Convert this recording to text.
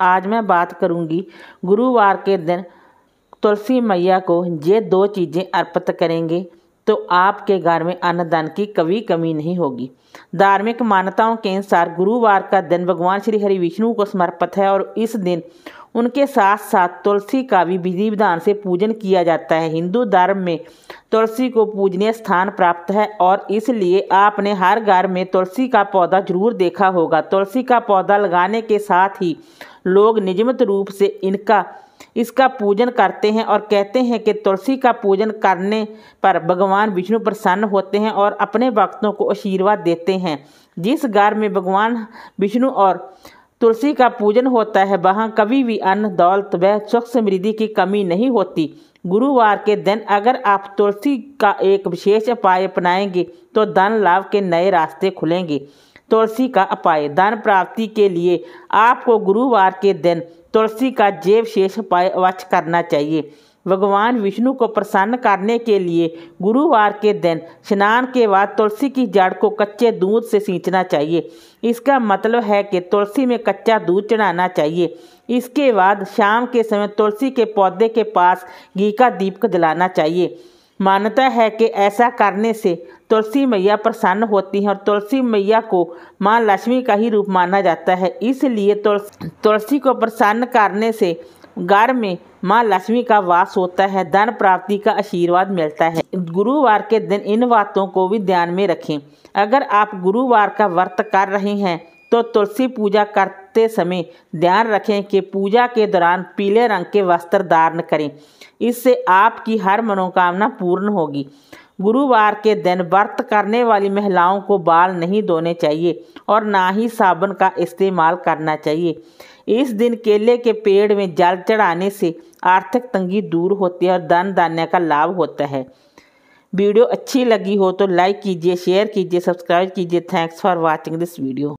आज मैं बात करूंगी गुरुवार के दिन तुलसी मैया को ये दो चीज़ें अर्पित करेंगे तो आपके घर में अन्नदान की कभी कमी नहीं होगी धार्मिक मान्यताओं के अनुसार गुरुवार का दिन भगवान श्री हरि विष्णु को समर्पित है और इस दिन उनके साथ साथ तुलसी का भी विधि विधान से पूजन किया जाता है हिंदू धर्म में तुलसी को पूजनीय स्थान प्राप्त है और इसलिए आपने हर घर में तुलसी का पौधा जरूर देखा होगा तुलसी का पौधा लगाने के साथ ही लोग निजमित रूप से इनका इसका पूजन करते हैं और कहते हैं कि तुलसी का पूजन करने पर भगवान विष्णु प्रसन्न होते हैं और अपने भक्तों को आशीर्वाद देते हैं जिस घर में भगवान विष्णु और तुलसी का पूजन होता है वहाँ कभी भी अन्न दौलत व सुख समृद्धि की कमी नहीं होती गुरुवार के दिन अगर आप तुलसी का एक विशेष उपाय अपनाएंगे तो धन लाभ के नए रास्ते खुलेंगे तुलसी का उपाय धन प्राप्ति के लिए आपको गुरुवार के दिन तुलसी का जेब शेष उपाय अवश्य करना चाहिए भगवान विष्णु को प्रसन्न करने के लिए गुरुवार के दिन स्नान के बाद तुलसी की जड़ को कच्चे दूध से सींचना चाहिए इसका मतलब है कि तुलसी में कच्चा दूध चढ़ाना चाहिए इसके बाद शाम के समय तुलसी के पौधे के पास घी का दीपक जलाना चाहिए मान्यता है कि ऐसा करने से तुलसी मैया प्रसन्न होती हैं और तुलसी मैया को माँ लक्ष्मी का ही रूप माना जाता है इसलिए तुलसी को प्रसन्न करने से घर में माँ लक्ष्मी का वास होता है धन प्राप्ति का आशीर्वाद मिलता है गुरुवार के दिन इन बातों को भी ध्यान में रखें अगर आप गुरुवार का व्रत कर रहे हैं तो तुलसी पूजा करते समय ध्यान रखें कि पूजा के दौरान पीले रंग के वस्त्र धारण करें इससे आपकी हर मनोकामना पूर्ण होगी गुरुवार के दिन व्रत करने वाली महिलाओं को बाल नहीं धोने चाहिए और ना ही साबुन का इस्तेमाल करना चाहिए इस दिन केले के पेड़ में जल चढ़ाने से आर्थिक तंगी दूर होती है और धन दान्य का लाभ होता है वीडियो अच्छी लगी हो तो लाइक कीजिए शेयर कीजिए सब्सक्राइब कीजिए thanks for watching this video